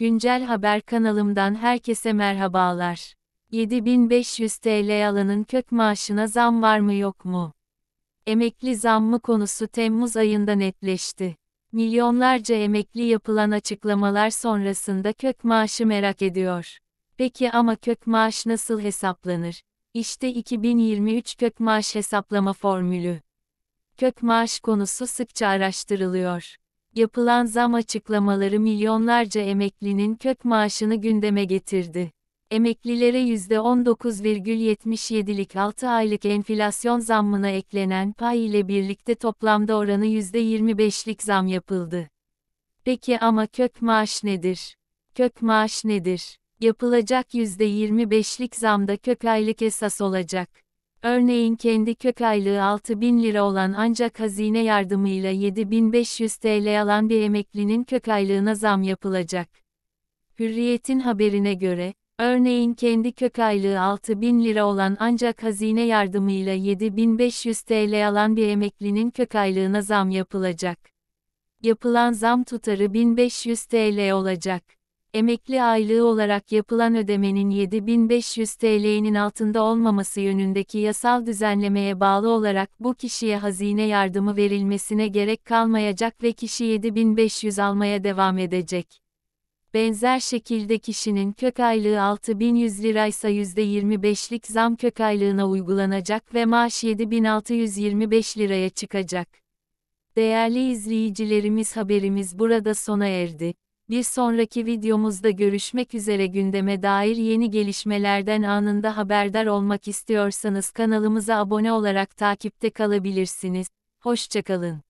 Güncel Haber kanalımdan herkese merhabalar. 7500 TL alanın kök maaşına zam var mı yok mu? Emekli zammı konusu Temmuz ayında netleşti. Milyonlarca emekli yapılan açıklamalar sonrasında kök maaşı merak ediyor. Peki ama kök maaş nasıl hesaplanır? İşte 2023 kök maaş hesaplama formülü. Kök maaş konusu sıkça araştırılıyor yapılan zam açıklamaları milyonlarca emeklinin kök maaşını gündeme getirdi. Emeklilere %19,77'lik 6 aylık enflasyon zammına eklenen pay ile birlikte toplamda oranı %25'lik zam yapıldı. Peki ama kök maaş nedir? Kök maaş nedir? Yapılacak %25'lik zamda kök aylık esas olacak. Örneğin kendi kök aylığı 6000 lira olan ancak hazine yardımıyla 7500 TL alan bir emeklinin kök aylığına zam yapılacak. Hürriyet'in haberine göre, örneğin kendi kök aylığı 6000 lira olan ancak hazine yardımıyla 7500 TL alan bir emeklinin kök aylığına zam yapılacak. Yapılan zam tutarı 1500 TL olacak emekli aylığı olarak yapılan ödemenin 7500 TL'nin altında olmaması yönündeki yasal düzenlemeye bağlı olarak bu kişiye hazine yardımı verilmesine gerek kalmayacak ve kişi 7500 almaya devam edecek. Benzer şekilde kişinin kök aylığı 6100 liraysa %25'lik zam kök aylığına uygulanacak ve maaş 7625 liraya çıkacak. Değerli izleyicilerimiz haberimiz burada sona erdi. Bir sonraki videomuzda görüşmek üzere gündeme dair yeni gelişmelerden anında haberdar olmak istiyorsanız kanalımıza abone olarak takipte kalabilirsiniz. Hoşçakalın.